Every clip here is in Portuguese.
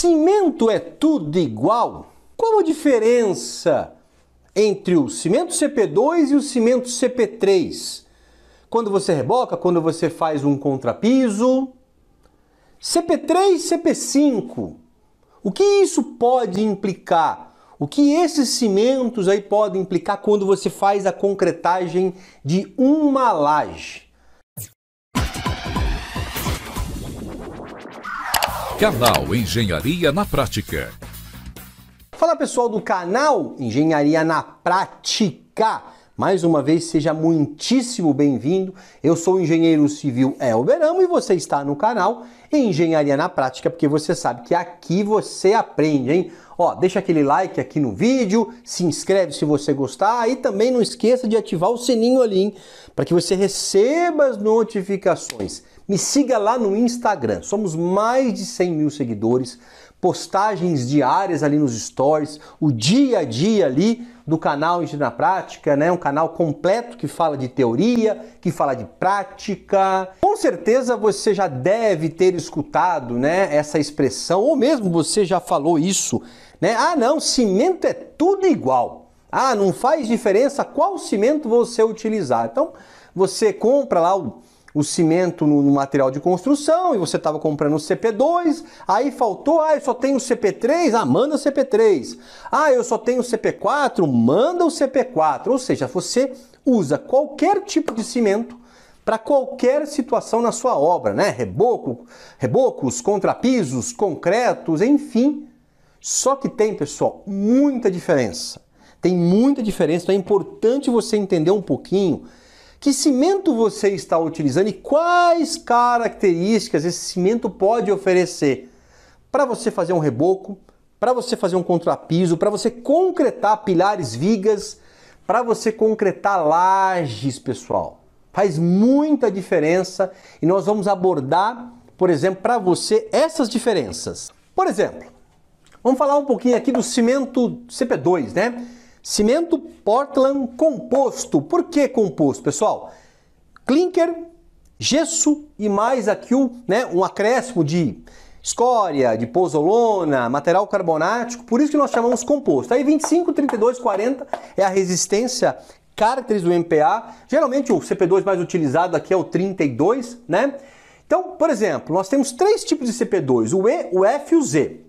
Cimento é tudo igual? Qual a diferença entre o cimento CP2 e o cimento CP3? Quando você reboca, quando você faz um contrapiso? CP3, CP5. O que isso pode implicar? O que esses cimentos aí podem implicar quando você faz a concretagem de uma laje? Canal Engenharia na Prática. Fala pessoal do canal Engenharia na Prática. Mais uma vez, seja muitíssimo bem-vindo. Eu sou o engenheiro civil Elberamo e você está no canal Engenharia na Prática, porque você sabe que aqui você aprende, hein? Ó, deixa aquele like aqui no vídeo, se inscreve se você gostar e também não esqueça de ativar o sininho ali, para que você receba as notificações. Me siga lá no Instagram, somos mais de 100 mil seguidores, postagens diárias ali nos stories, o dia a dia ali do canal Ensino na Prática, né? Um canal completo que fala de teoria, que fala de prática. Com certeza você já deve ter escutado, né, essa expressão ou mesmo você já falou isso, né? Ah, não, cimento é tudo igual. Ah, não faz diferença qual cimento você utilizar. Então, você compra lá o o cimento no, no material de construção e você estava comprando o CP2, aí faltou, ah, eu só tenho o CP3, ah, manda o CP3. Ah, eu só tenho o CP4, manda o CP4. Ou seja, você usa qualquer tipo de cimento para qualquer situação na sua obra, né? Reboco, rebocos, contrapisos, concretos, enfim. Só que tem, pessoal, muita diferença. Tem muita diferença, então é importante você entender um pouquinho que cimento você está utilizando e quais características esse cimento pode oferecer para você fazer um reboco, para você fazer um contrapiso, para você concretar pilares, vigas, para você concretar lajes, pessoal. Faz muita diferença e nós vamos abordar, por exemplo, para você essas diferenças. Por exemplo, vamos falar um pouquinho aqui do cimento CP2, né? Cimento Portland composto. Por que composto, pessoal? Clinker, gesso e mais aqui um, né, um acréscimo de escória, de pozolona, material carbonático, por isso que nós chamamos composto. Aí 25, 32, 40 é a resistência cárteres do MPA. Geralmente o CP2 mais utilizado aqui é o 32, né? Então, por exemplo, nós temos três tipos de CP2, o E, o F e o Z.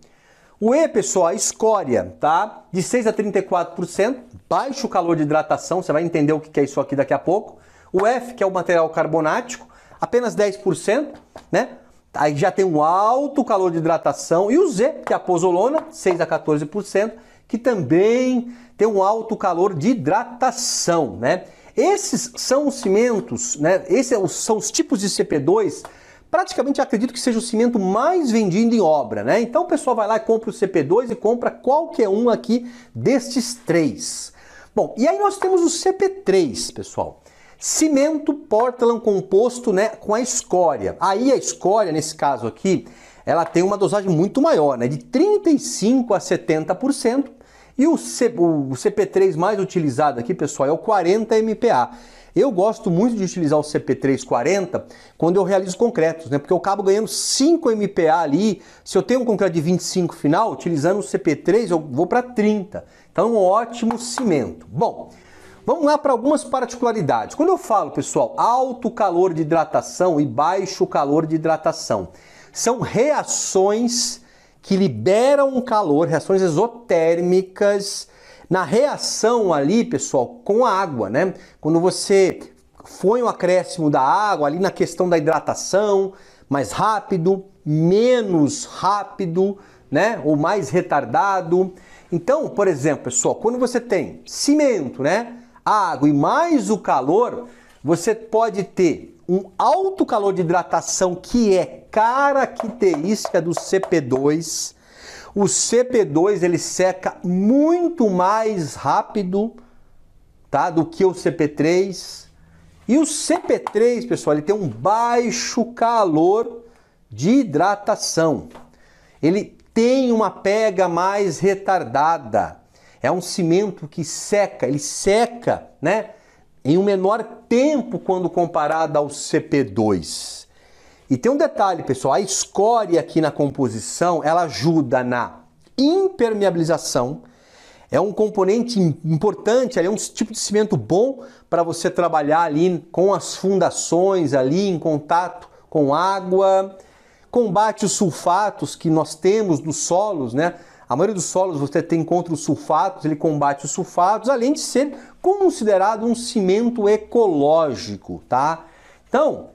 O E, pessoal, escória, tá? De 6 a 34%, baixo calor de hidratação, você vai entender o que é isso aqui daqui a pouco. O F, que é o material carbonático, apenas 10%, né? Aí já tem um alto calor de hidratação. E o Z, que é a pozolona, 6 a 14%, que também tem um alto calor de hidratação, né? Esses são os cimentos, né? Esses são os tipos de CP2 praticamente acredito que seja o cimento mais vendido em obra, né? Então o pessoal vai lá e compra o CP2 e compra qualquer um aqui destes três. Bom, e aí nós temos o CP3, pessoal. Cimento Portland composto né, com a escória. Aí a escória, nesse caso aqui, ela tem uma dosagem muito maior, né, de 35% a 70%. E o, C, o CP3 mais utilizado aqui, pessoal, é o 40 MPa. Eu gosto muito de utilizar o CP340 quando eu realizo concretos, né? Porque eu acabo ganhando 5 MPA ali. Se eu tenho um concreto de 25 final, utilizando o CP3 eu vou para 30. Então, um ótimo cimento. Bom, Vamos lá para algumas particularidades. Quando eu falo, pessoal, alto calor de hidratação e baixo calor de hidratação, são reações que liberam calor, reações exotérmicas na reação ali, pessoal, com a água, né? Quando você foi um acréscimo da água ali na questão da hidratação, mais rápido, menos rápido, né? Ou mais retardado. Então, por exemplo, pessoal, quando você tem cimento, né? Água e mais o calor, você pode ter um alto calor de hidratação que é característica do CP2 o CP2 ele seca muito mais rápido tá, do que o CP3. E o CP3, pessoal, ele tem um baixo calor de hidratação. Ele tem uma pega mais retardada. É um cimento que seca, ele seca, né, em um menor tempo quando comparado ao CP2. E tem um detalhe, pessoal, a escória aqui na composição, ela ajuda na impermeabilização. É um componente importante, é um tipo de cimento bom para você trabalhar ali com as fundações ali em contato com água. Combate os sulfatos que nós temos nos solos, né? A maioria dos solos você tem contra os sulfatos, ele combate os sulfatos, além de ser considerado um cimento ecológico, tá? Então,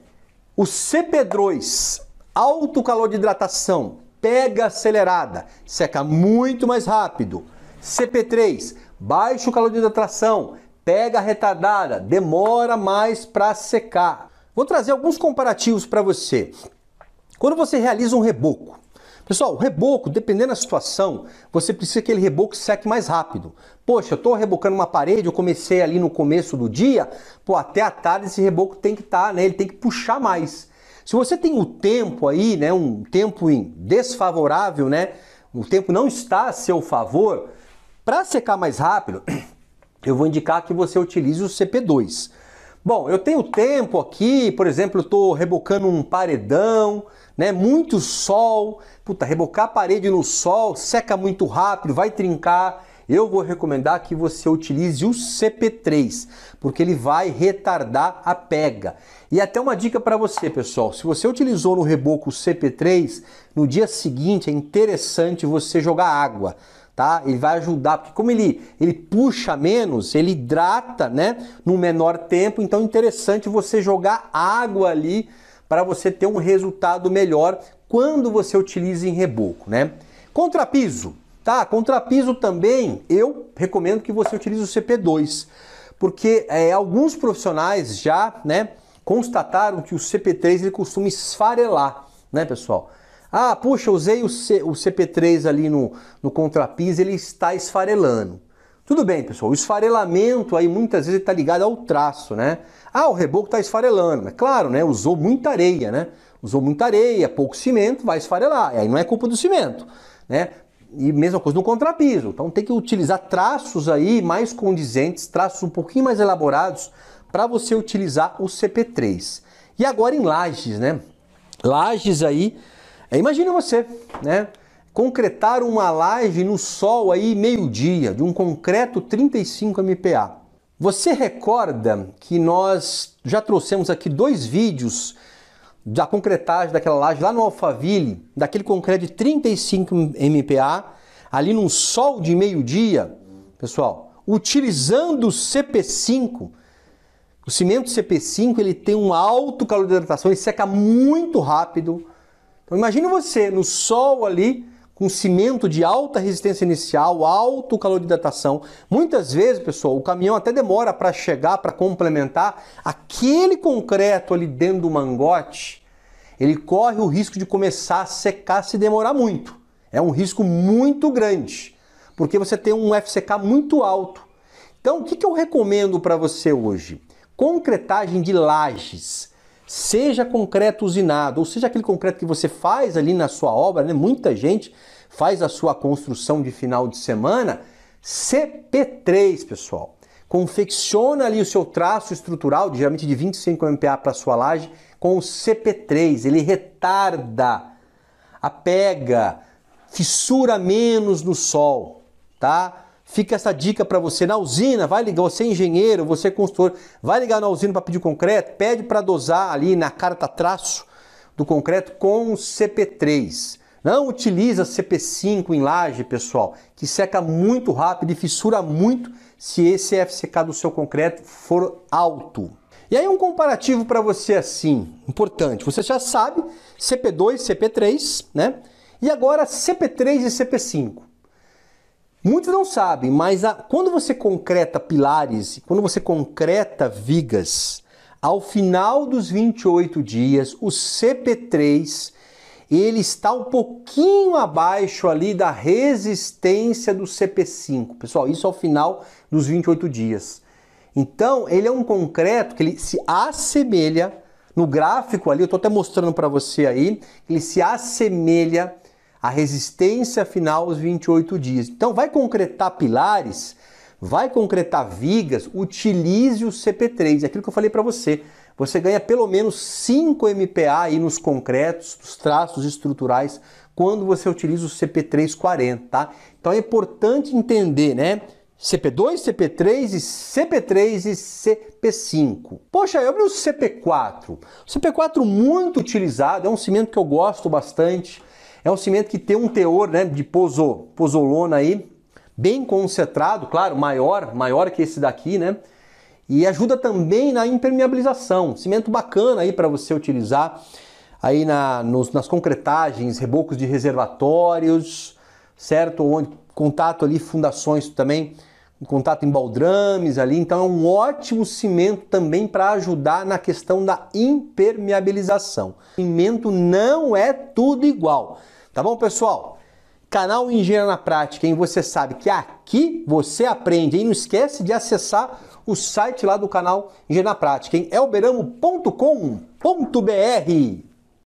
o CP2, alto calor de hidratação, pega acelerada, seca muito mais rápido. CP3, baixo calor de hidratação, pega retardada, demora mais para secar. Vou trazer alguns comparativos para você. Quando você realiza um reboco, Pessoal, reboco, dependendo da situação, você precisa que aquele reboco seque mais rápido. Poxa, eu estou rebocando uma parede, eu comecei ali no começo do dia, pô, até a tarde esse reboco tem que estar, tá, né? Ele tem que puxar mais. Se você tem o um tempo aí, né, um tempo desfavorável, né, o tempo não está a seu favor, para secar mais rápido, eu vou indicar que você utilize o CP2. Bom, eu tenho tempo aqui, por exemplo, estou rebocando um paredão, né? Muito sol, puta, rebocar a parede no sol seca muito rápido, vai trincar. Eu vou recomendar que você utilize o CP3, porque ele vai retardar a pega. E até uma dica para você, pessoal: se você utilizou no reboco o CP3, no dia seguinte é interessante você jogar água tá? Ele vai ajudar, porque como ele, ele puxa menos, ele hidrata, né? no menor tempo, então é interessante você jogar água ali para você ter um resultado melhor quando você utiliza em reboco, né? Contrapiso, tá? Contrapiso também, eu recomendo que você utilize o CP2, porque é, alguns profissionais já, né? Constataram que o CP3 ele costuma esfarelar, né, pessoal? Ah, puxa, usei o, C, o CP3 ali no, no contrapis, ele está esfarelando. Tudo bem, pessoal, o esfarelamento aí muitas vezes está ligado ao traço, né? Ah, o reboco está esfarelando. É claro, né? Usou muita areia, né? Usou muita areia, pouco cimento, vai esfarelar. E aí não é culpa do cimento, né? E mesma coisa no contrapiso. Então tem que utilizar traços aí mais condizentes, traços um pouquinho mais elaborados para você utilizar o CP3. E agora em lajes, né? Lajes aí é, imagine você, né? Concretar uma laje no sol aí meio-dia, de um concreto 35 MPa. Você recorda que nós já trouxemos aqui dois vídeos da concretagem daquela laje lá no Alphaville, daquele concreto de 35 MPa, ali num sol de meio-dia, pessoal, utilizando o CP5. O cimento CP5 ele tem um alto calor de hidratação, ele seca muito rápido então imagine você no sol ali, com cimento de alta resistência inicial, alto calor de datação. Muitas vezes, pessoal, o caminhão até demora para chegar, para complementar. Aquele concreto ali dentro do mangote, ele corre o risco de começar a secar se demorar muito. É um risco muito grande, porque você tem um FCK muito alto. Então, o que, que eu recomendo para você hoje? Concretagem de lajes seja concreto usinado, ou seja aquele concreto que você faz ali na sua obra, né? muita gente faz a sua construção de final de semana, CP3, pessoal. Confecciona ali o seu traço estrutural, geralmente de 25 MPa para a sua laje, com o CP3. Ele retarda, apega, fissura menos no sol, tá? Fica essa dica para você na usina, vai ligar, você é engenheiro, você é construtor, vai ligar na usina para pedir concreto, pede para dosar ali na carta traço do concreto com CP3. Não utiliza CP5 em laje, pessoal, que seca muito rápido e fissura muito se esse FCK do seu concreto for alto. E aí um comparativo para você assim, importante. Você já sabe CP2, CP3, né? E agora CP3 e CP5. Muitos não sabem, mas a, quando você concreta pilares, quando você concreta vigas, ao final dos 28 dias, o CP3 ele está um pouquinho abaixo ali da resistência do CP5. Pessoal, isso ao final dos 28 dias. Então, ele é um concreto que ele se assemelha no gráfico ali, eu estou até mostrando para você aí, ele se assemelha a resistência final aos 28 dias. Então, vai concretar pilares, vai concretar vigas, utilize o CP3, é aquilo que eu falei para você. Você ganha pelo menos 5 MPa aí nos concretos, nos traços estruturais, quando você utiliza o CP340, tá? Então é importante entender, né? CP2, CP3 e CP3 e CP5. Poxa, eu abri o CP4. O CP4 muito utilizado, é um cimento que eu gosto bastante é um cimento que tem um teor né, de pozo, pozolona aí, bem concentrado, claro, maior, maior que esse daqui, né? E ajuda também na impermeabilização. Cimento bacana aí para você utilizar aí na, nos, nas concretagens, rebocos de reservatórios, certo? Onde, contato ali, fundações também, contato em baldrames ali. Então é um ótimo cimento também para ajudar na questão da impermeabilização. cimento não é tudo igual. Tá bom, pessoal? Canal Engenheiro na Prática, hein? Você sabe que aqui você aprende, hein? Não esquece de acessar o site lá do canal Engenheiro na Prática, hein? elberamo.com.br é